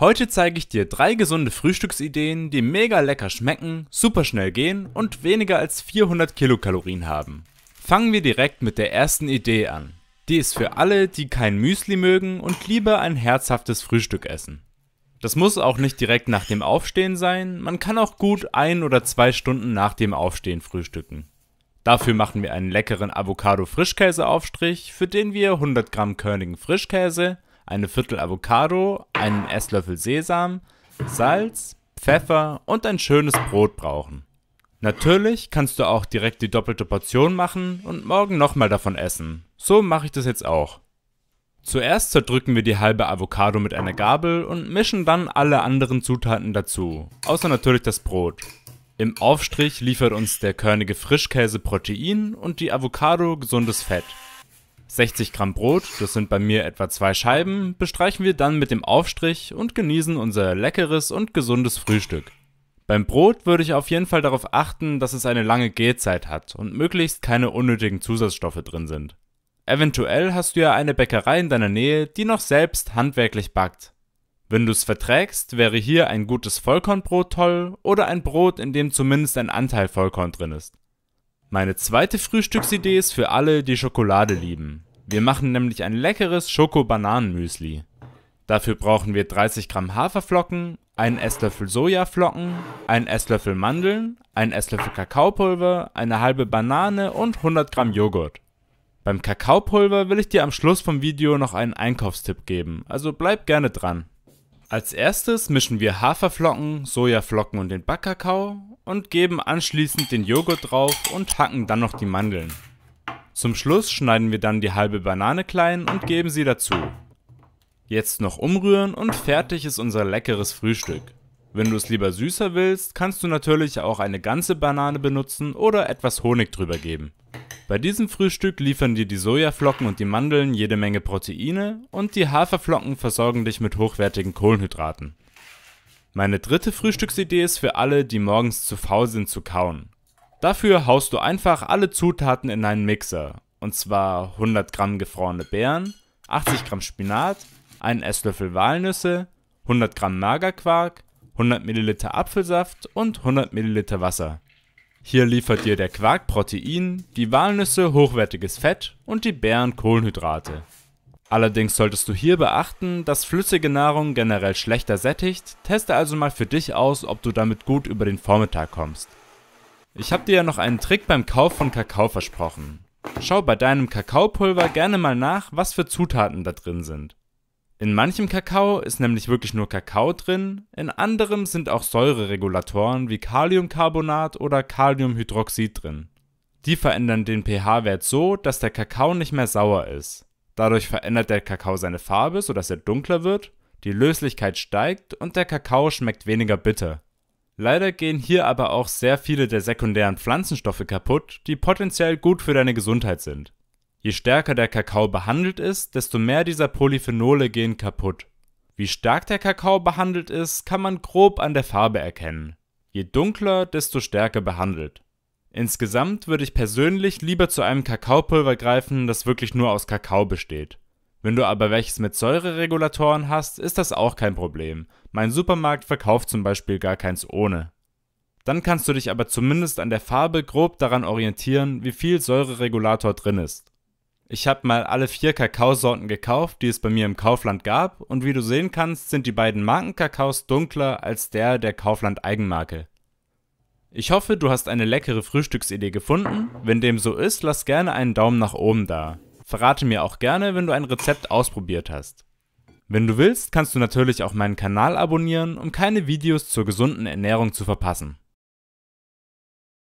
Heute zeige ich dir drei gesunde Frühstücksideen, die mega lecker schmecken, super schnell gehen und weniger als 400 Kilokalorien haben. Fangen wir direkt mit der ersten Idee an. Die ist für alle, die kein Müsli mögen und lieber ein herzhaftes Frühstück essen. Das muss auch nicht direkt nach dem Aufstehen sein, man kann auch gut ein oder zwei Stunden nach dem Aufstehen frühstücken. Dafür machen wir einen leckeren Avocado-Frischkäse-Aufstrich, für den wir 100 Gramm körnigen Frischkäse, eine Viertel Avocado, einen Esslöffel Sesam, Salz, Pfeffer und ein schönes Brot brauchen. Natürlich kannst du auch direkt die doppelte Portion machen und morgen nochmal davon essen. So mache ich das jetzt auch. Zuerst zerdrücken wir die halbe Avocado mit einer Gabel und mischen dann alle anderen Zutaten dazu, außer natürlich das Brot. Im Aufstrich liefert uns der körnige Frischkäse Protein und die Avocado gesundes Fett. 60 Gramm Brot, das sind bei mir etwa zwei Scheiben, bestreichen wir dann mit dem Aufstrich und genießen unser leckeres und gesundes Frühstück. Beim Brot würde ich auf jeden Fall darauf achten, dass es eine lange Gehzeit hat und möglichst keine unnötigen Zusatzstoffe drin sind. Eventuell hast du ja eine Bäckerei in deiner Nähe, die noch selbst handwerklich backt. Wenn du es verträgst, wäre hier ein gutes Vollkornbrot toll oder ein Brot, in dem zumindest ein Anteil Vollkorn drin ist. Meine zweite Frühstücksidee ist für alle, die Schokolade lieben. Wir machen nämlich ein leckeres Schoko-Bananen-Müsli. Dafür brauchen wir 30 Gramm Haferflocken, einen Esslöffel Sojaflocken, einen Esslöffel Mandeln, einen Esslöffel Kakaopulver, eine halbe Banane und 100 Gramm Joghurt. Beim Kakaopulver will ich dir am Schluss vom Video noch einen Einkaufstipp geben, also bleib gerne dran. Als erstes mischen wir Haferflocken, Sojaflocken und den Backkakao und geben anschließend den Joghurt drauf und hacken dann noch die Mandeln. Zum Schluss schneiden wir dann die halbe Banane klein und geben sie dazu. Jetzt noch umrühren und fertig ist unser leckeres Frühstück. Wenn du es lieber süßer willst, kannst du natürlich auch eine ganze Banane benutzen oder etwas Honig drüber geben. Bei diesem Frühstück liefern dir die Sojaflocken und die Mandeln jede Menge Proteine und die Haferflocken versorgen dich mit hochwertigen Kohlenhydraten. Meine dritte Frühstücksidee ist für alle, die morgens zu faul sind zu kauen. Dafür haust du einfach alle Zutaten in einen Mixer. Und zwar 100 Gramm gefrorene Beeren, 80 Gramm Spinat, einen Esslöffel Walnüsse, 100 Gramm Magerquark, 100 Milliliter Apfelsaft und 100 Milliliter Wasser. Hier liefert dir der Quark Protein, die Walnüsse hochwertiges Fett und die Beeren Kohlenhydrate. Allerdings solltest du hier beachten, dass flüssige Nahrung generell schlechter sättigt, teste also mal für dich aus, ob du damit gut über den Vormittag kommst. Ich habe dir ja noch einen Trick beim Kauf von Kakao versprochen. Schau bei deinem Kakaopulver gerne mal nach, was für Zutaten da drin sind. In manchem Kakao ist nämlich wirklich nur Kakao drin, in anderem sind auch Säureregulatoren wie Kaliumcarbonat oder Kaliumhydroxid drin. Die verändern den pH-Wert so, dass der Kakao nicht mehr sauer ist. Dadurch verändert der Kakao seine Farbe, sodass er dunkler wird, die Löslichkeit steigt und der Kakao schmeckt weniger bitter. Leider gehen hier aber auch sehr viele der sekundären Pflanzenstoffe kaputt, die potenziell gut für deine Gesundheit sind. Je stärker der Kakao behandelt ist, desto mehr dieser Polyphenole gehen kaputt. Wie stark der Kakao behandelt ist, kann man grob an der Farbe erkennen. Je dunkler, desto stärker behandelt. Insgesamt würde ich persönlich lieber zu einem Kakaopulver greifen, das wirklich nur aus Kakao besteht. Wenn du aber welches mit Säureregulatoren hast, ist das auch kein Problem. Mein Supermarkt verkauft zum Beispiel gar keins ohne. Dann kannst du dich aber zumindest an der Farbe grob daran orientieren, wie viel Säureregulator drin ist. Ich habe mal alle vier Kakaosorten gekauft, die es bei mir im Kaufland gab, und wie du sehen kannst, sind die beiden Markenkakaos dunkler als der der Kaufland Eigenmarke. Ich hoffe, du hast eine leckere Frühstücksidee gefunden. Wenn dem so ist, lass gerne einen Daumen nach oben da. Verrate mir auch gerne, wenn du ein Rezept ausprobiert hast. Wenn du willst, kannst du natürlich auch meinen Kanal abonnieren, um keine Videos zur gesunden Ernährung zu verpassen.